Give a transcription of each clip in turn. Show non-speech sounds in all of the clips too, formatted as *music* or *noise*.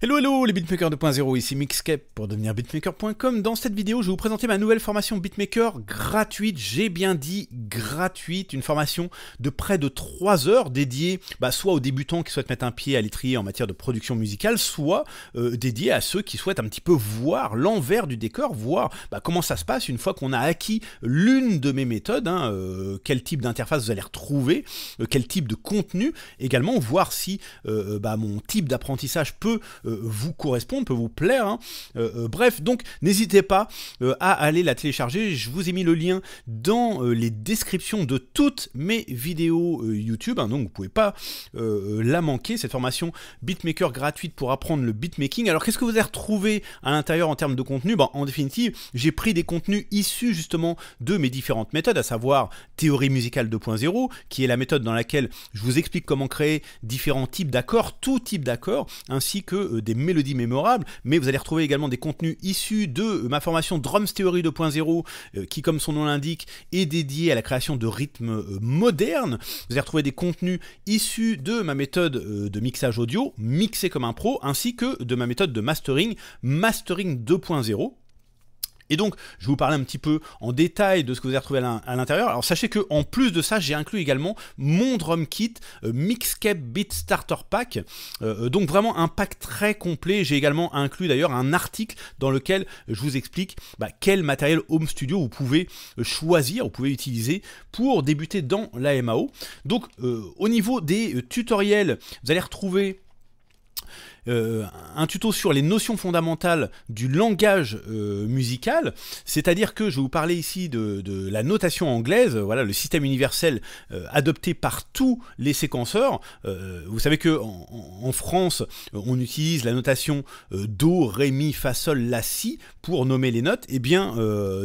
Hello hello les beatmakers 2.0, ici Mixcape pour devenir beatmaker.com. Dans cette vidéo, je vais vous présenter ma nouvelle formation beatmaker gratuite, j'ai bien dit gratuite, une formation de près de 3 heures dédiée bah, soit aux débutants qui souhaitent mettre un pied à l'étrier en matière de production musicale, soit euh, dédiée à ceux qui souhaitent un petit peu voir l'envers du décor, voir bah, comment ça se passe une fois qu'on a acquis l'une de mes méthodes, hein, euh, quel type d'interface vous allez retrouver, euh, quel type de contenu, également voir si bah, mon type d'apprentissage peut euh, vous correspondent peut vous plaire. Hein. Euh, euh, bref, donc n'hésitez pas à aller la télécharger. Je vous ai mis le lien dans les descriptions de toutes mes vidéos YouTube. Hein, donc vous ne pouvez pas la manquer. Cette formation beatmaker gratuite pour apprendre le beatmaking. Alors qu'est-ce que vous avez retrouvé à l'intérieur en termes de contenu ben, En définitive, j'ai pris des contenus issus justement de mes différentes méthodes, à savoir théorie musicale 2.0, qui est la méthode dans laquelle je vous explique comment créer différents types d'accords, tout type d'accords, ainsi que euh, des mélodies mémorables, mais vous allez retrouver également des contenus issus de euh, ma formation Drums Theory 2.0, euh, qui comme son nom l'indique est dédiée à la création de rythmes modernes. Vous allez retrouver des contenus issus de ma méthode de mixage audio, mixé comme un pro, ainsi que de ma méthode de mastering, mastering 2.0 et donc, je vais vous parler un petit peu en détail de ce que vous allez retrouver à l'intérieur. Alors, sachez que en plus de ça, j'ai inclus également mon drum kit euh, Mixcap Beat Starter Pack. Euh, euh, donc, vraiment un pack très complet. J'ai également inclus d'ailleurs un article dans lequel je vous explique bah, quel matériel home studio vous pouvez choisir, vous pouvez utiliser pour débuter dans la MAO. Donc, au niveau des tutoriels, vous allez retrouver euh, un tuto sur les notions fondamentales du langage euh, musical, c'est-à-dire que je vais vous parler ici de, la notation anglaise, voilà le système universel euh, adopté par tous les séquenceurs. vous savez que en, France, on utilise la notation do, ré, mi, fa, sol, la, si pour nommer les notes. Et eh bien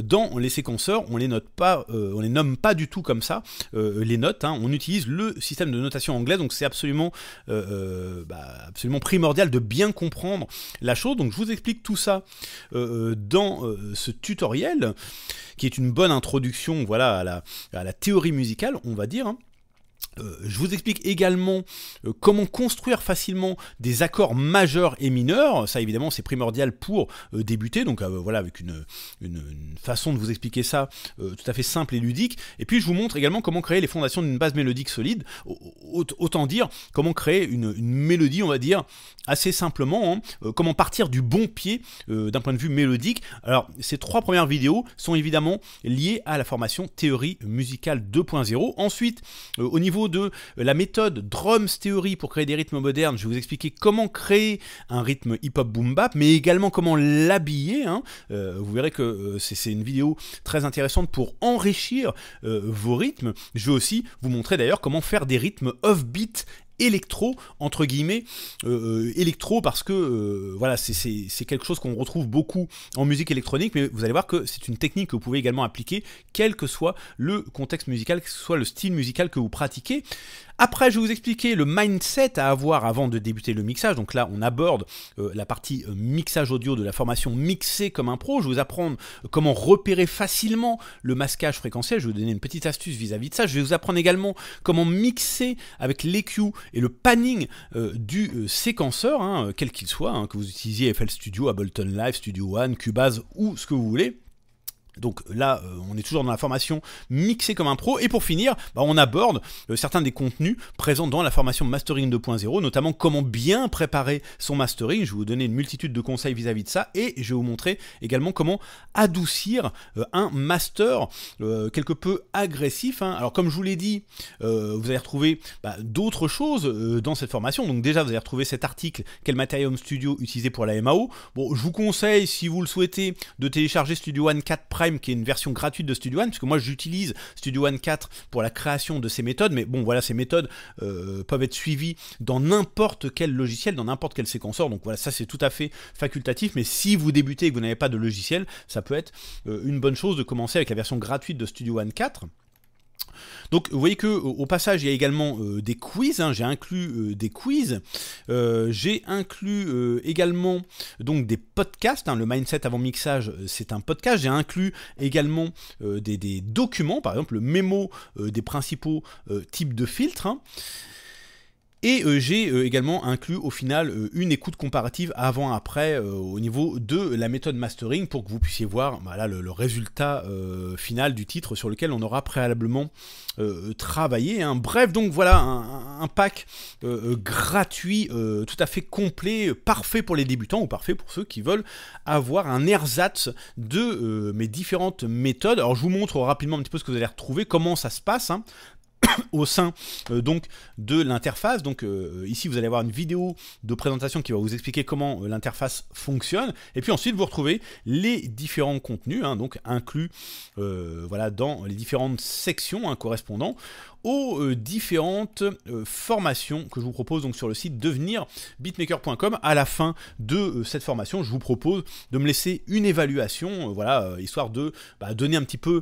dans les séquenceurs, on les note pas, on les nomme pas du tout comme ça les notes. Hein. On utilise le système de notation anglaise, donc c'est absolument, bah, absolument primordial de bien comprendre la chose. Donc je vous explique tout ça euh, euh, dans euh, ce tutoriel, qui est une bonne introduction voilà, à, la, théorie musicale, on va dire. Hein. Euh, je vous explique également euh, comment construire facilement des accords majeurs et mineurs. Ça, évidemment, c'est primordial pour euh, débuter. Donc, voilà, avec une, façon de vous expliquer ça tout à fait simple et ludique. Et puis, je vous montre également comment créer les fondations d'une base mélodique solide. Autant dire comment créer une, mélodie, on va dire, assez simplement. Hein. comment partir du bon pied d'un point de vue mélodique. Alors, ces trois premières vidéos sont évidemment liées à la formation théorie musicale 2.0. Ensuite, au niveau de la méthode Drums Theory pour créer des rythmes modernes, je vais vous expliquer comment créer un rythme hip-hop boom bap, mais également comment l'habiller. Hein. Euh, vous verrez que euh, c'est une vidéo très intéressante pour enrichir euh, vos rythmes. Je vais aussi vous montrer d'ailleurs comment faire des rythmes off-beat électro, entre guillemets, euh, euh, électro parce que euh, voilà, c'est quelque chose qu'on retrouve beaucoup en musique électronique, mais vous allez voir que c'est une technique que vous pouvez également appliquer, quel que soit le contexte musical, quel que soit le style musical que vous pratiquez. Après, je vais vous expliquer le mindset à avoir avant de débuter le mixage. Donc là, on aborde euh, la partie euh, mixage audio de la formation Mixer comme un pro. Je vais vous apprendre euh, comment repérer facilement le masquage fréquentiel. Je vais vous donner une petite astuce vis-à-vis de ça. Je vais vous apprendre également comment mixer avec l'EQ et le panning du séquenceur, hein, quel qu'il soit, hein, que vous utilisiez FL Studio, Ableton Live, Studio One, Cubase ou ce que vous voulez. Donc là, euh, on est toujours dans la formation mixée comme un pro. Et pour finir, bah, on aborde euh, certains des contenus présents dans la formation Mastering 2.0, notamment comment bien préparer son mastering. Je vais vous donner une multitude de conseils vis-à-vis de ça. Et je vais vous montrer également comment adoucir euh, un master quelque peu agressif. Hein. Alors comme je vous l'ai dit, vous allez retrouver bah, d'autres choses dans cette formation. Donc déjà, vous allez retrouver cet article, quel matériel Studio utiliser pour la MAO. Bon, je vous conseille, si vous le souhaitez, de télécharger Studio One 4 qui est une version gratuite de Studio One, puisque moi j'utilise Studio One 4 pour la création de ces méthodes, mais bon voilà, ces méthodes euh, peuvent être suivies dans n'importe quel logiciel, dans n'importe quel séquenceur, donc voilà, ça c'est tout à fait facultatif, mais si vous débutez et que vous n'avez pas de logiciel, ça peut être euh, une bonne chose de commencer avec la version gratuite de Studio One 4. Donc vous voyez que euh, au passage il y a également euh, des quiz, hein. j'ai inclus euh, des quiz, j'ai inclus également donc des podcasts, hein. le mindset avant mixage c'est un podcast, j'ai inclus également des, documents, par exemple le mémo des principaux types de filtres. Hein. Et euh, j'ai euh, également inclus au final euh, une écoute comparative avant-après au niveau de la méthode mastering pour que vous puissiez voir bah, le, résultat final du titre sur lequel on aura préalablement travaillé. Hein. Bref, donc voilà un, pack gratuit, tout à fait complet, parfait pour les débutants ou parfait pour ceux qui veulent avoir un ersatz de mes différentes méthodes. Alors je vous montre rapidement un petit peu ce que vous allez retrouver, comment ça se passe. Hein. *coughs* au sein euh, donc de l'interface. Donc euh, ici vous allez avoir une vidéo de présentation qui va vous expliquer comment euh, l'interface fonctionne. Et puis ensuite vous retrouvez les différents contenus, hein, donc inclus voilà, dans les différentes sections hein, correspondant aux euh, différentes euh, formations que je vous propose donc sur le site devenirbeatmaker.com. À la fin de euh, cette formation, je vous propose de me laisser une évaluation, voilà, histoire de bah, donner un petit peu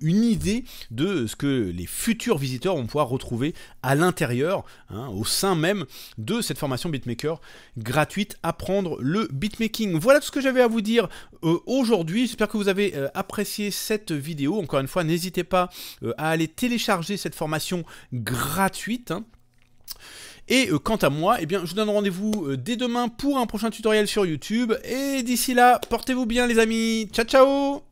une idée de ce que les futurs visiteurs vont pouvoir retrouver à l'intérieur, hein, au sein même de cette formation beatmaker gratuite, apprendre le beatmaking. Voilà tout ce que j'avais à vous dire aujourd'hui. J'espère que vous avez apprécié cette vidéo. Encore une fois, n'hésitez pas à aller télécharger cette formation gratuite. Hein. Et euh, quant à moi, eh bien, je vous donne rendez-vous euh, dès demain pour un prochain tutoriel sur YouTube. Et d'ici là, portez-vous bien les amis. Ciao ciao